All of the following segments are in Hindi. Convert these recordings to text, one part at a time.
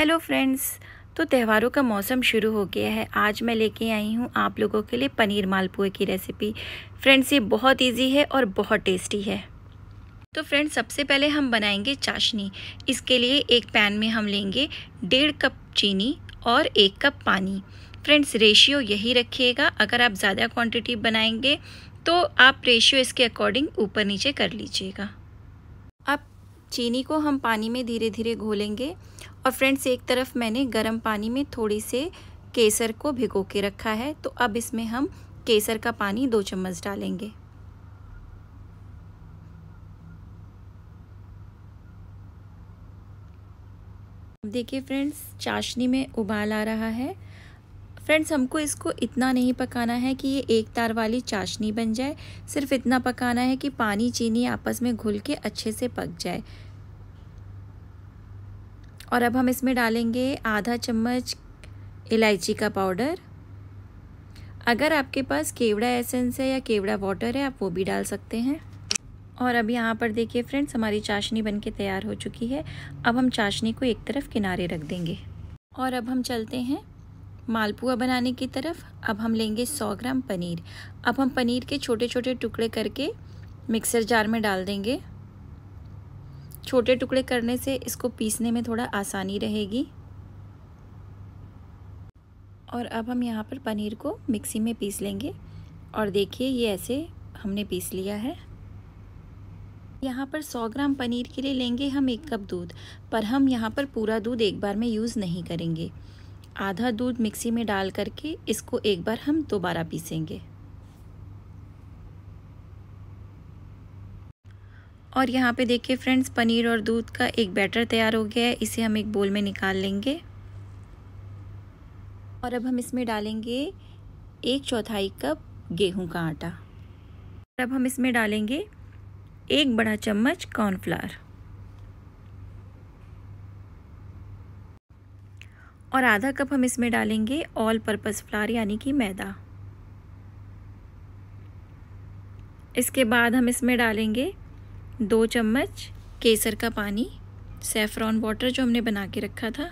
हेलो फ्रेंड्स तो त्यौहारों का मौसम शुरू हो गया है आज मैं लेके आई हूँ आप लोगों के लिए पनीर मालपुए की रेसिपी फ्रेंड्स ये बहुत इजी है और बहुत टेस्टी है तो फ्रेंड्स सबसे पहले हम बनाएंगे चाशनी इसके लिए एक पैन में हम लेंगे डेढ़ कप चीनी और एक कप पानी फ्रेंड्स रेशियो यही रखिएगा अगर आप ज़्यादा क्वान्टिटी बनाएंगे तो आप रेशियो इसके अकॉर्डिंग ऊपर नीचे कर लीजिएगा चीनी को हम पानी में धीरे धीरे घोलेंगे और फ्रेंड्स एक तरफ मैंने गर्म पानी में थोड़ी से केसर को भिगो के रखा है तो अब इसमें हम केसर का पानी दो चम्मच डालेंगे देखिए फ्रेंड्स चाशनी में उबाल आ रहा है फ्रेंड्स हमको इसको इतना नहीं पकाना है कि ये एक तार वाली चाशनी बन जाए सिर्फ इतना पकाना है कि पानी चीनी आपस में घुल के अच्छे से पक जाए और अब हम इसमें डालेंगे आधा चम्मच इलायची का पाउडर अगर आपके पास केवड़ा एसेंस है या केवड़ा वाटर है आप वो भी डाल सकते हैं और अब यहाँ पर देखिए फ्रेंड्स हमारी चाशनी बनके तैयार हो चुकी है अब हम चाशनी को एक तरफ किनारे रख देंगे और अब हम चलते हैं मालपुआ बनाने की तरफ अब हम लेंगे 100 ग्राम पनीर अब हम पनीर के छोटे छोटे टुकड़े करके मिक्सर जार में डाल देंगे छोटे टुकड़े करने से इसको पीसने में थोड़ा आसानी रहेगी और अब हम यहाँ पर पनीर को मिक्सी में पीस लेंगे और देखिए ये ऐसे हमने पीस लिया है यहाँ पर 100 ग्राम पनीर के लिए लेंगे हम एक कप दूध पर हम यहाँ पर पूरा दूध एक बार में यूज़ नहीं करेंगे आधा दूध मिक्सी में डाल करके इसको एक बार हम दोबारा पीसेंगे और यहाँ पे देखिए फ्रेंड्स पनीर और दूध का एक बैटर तैयार हो गया है इसे हम एक बोल में निकाल लेंगे और अब हम इसमें डालेंगे एक चौथाई कप गेहूं का आटा और अब हम इसमें डालेंगे एक बड़ा चम्मच कॉर्नफ्लावर और आधा कप हम इसमें डालेंगे ऑल पर्पज़ फ्लार यानी कि मैदा इसके बाद हम इसमें डालेंगे दो चम्मच केसर का पानी सेफ्रॉन वाटर जो हमने बना के रखा था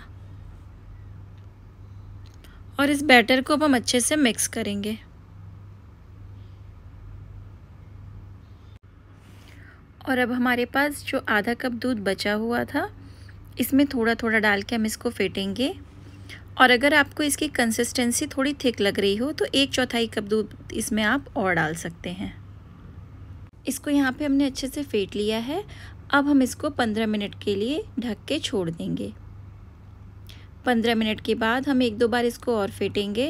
और इस बैटर को अब हम अच्छे से मिक्स करेंगे और अब हमारे पास जो आधा कप दूध बचा हुआ था इसमें थोड़ा थोड़ा डाल के हम इसको फेटेंगे और अगर आपको इसकी कंसिस्टेंसी थोड़ी थिक लग रही हो तो एक चौथाई कप दूध इसमें आप और डाल सकते हैं इसको यहाँ पे हमने अच्छे से फेंट लिया है अब हम इसको पंद्रह मिनट के लिए ढक के छोड़ देंगे पंद्रह मिनट के बाद हम एक दो बार इसको और फेंटेंगे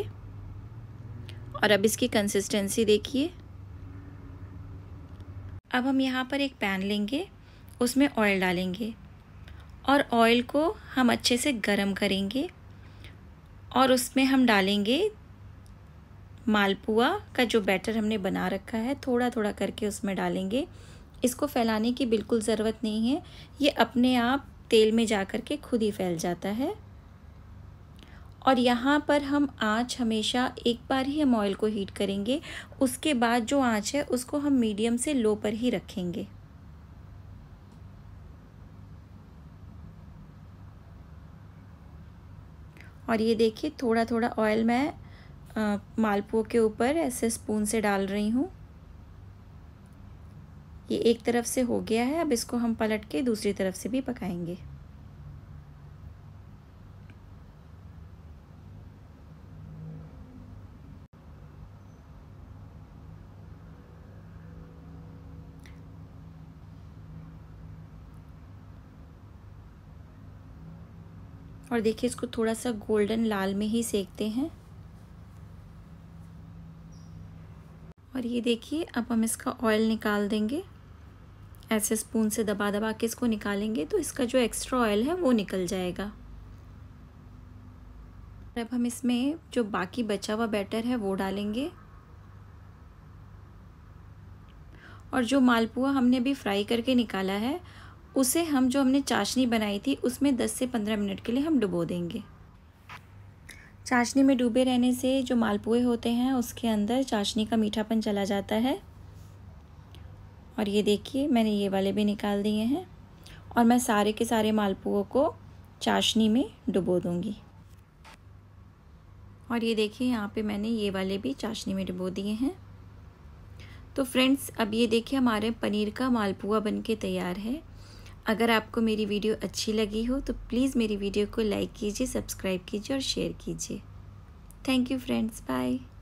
और अब इसकी कंसिस्टेंसी देखिए अब हम यहाँ पर एक पैन लेंगे उसमें ऑयल डालेंगे और ऑयल को हम अच्छे से गर्म करेंगे और उसमें हम डालेंगे मालपुआ का जो बैटर हमने बना रखा है थोड़ा थोड़ा करके उसमें डालेंगे इसको फैलाने की बिल्कुल ज़रूरत नहीं है ये अपने आप तेल में जा कर के खुद ही फैल जाता है और यहाँ पर हम आँच हमेशा एक बार ही हम ऑयल को हीट करेंगे उसके बाद जो आँच है उसको हम मीडियम से लो पर ही रखेंगे और ये देखिए थोड़ा थोड़ा ऑयल मैं मालपुओं के ऊपर ऐसे स्पून से डाल रही हूँ ये एक तरफ से हो गया है अब इसको हम पलट के दूसरी तरफ से भी पकाएंगे और देखिए इसको थोड़ा सा गोल्डन लाल में ही सेकते हैं और ये देखिए अब हम इसका ऑयल निकाल देंगे ऐसे स्पून से दबा दबा के इसको निकालेंगे तो इसका जो एक्स्ट्रा ऑयल है वो निकल जाएगा अब हम इसमें जो बाकी बचा हुआ बैटर है वो डालेंगे और जो मालपुआ हमने अभी फ्राई करके निकाला है उसे हम जो हमने चाशनी बनाई थी उसमें 10 से 15 मिनट के लिए हम डुबो देंगे चाशनी में डूबे रहने से जो मालपुए होते हैं उसके अंदर चाशनी का मीठापन चला जाता है और ये देखिए मैंने ये वाले भी निकाल दिए हैं और मैं सारे के सारे मालपुओं को चाशनी में डुबो दूँगी और ये देखिए यहाँ पे मैंने ये वाले भी चाशनी में डुबो दिए हैं तो फ्रेंड्स अब ये देखिए हमारे पनीर का मालपुआ बनके तैयार है अगर आपको मेरी वीडियो अच्छी लगी हो तो प्लीज़ मेरी वीडियो को लाइक कीजिए सब्सक्राइब कीजिए और शेयर कीजिए थैंक यू फ्रेंड्स बाय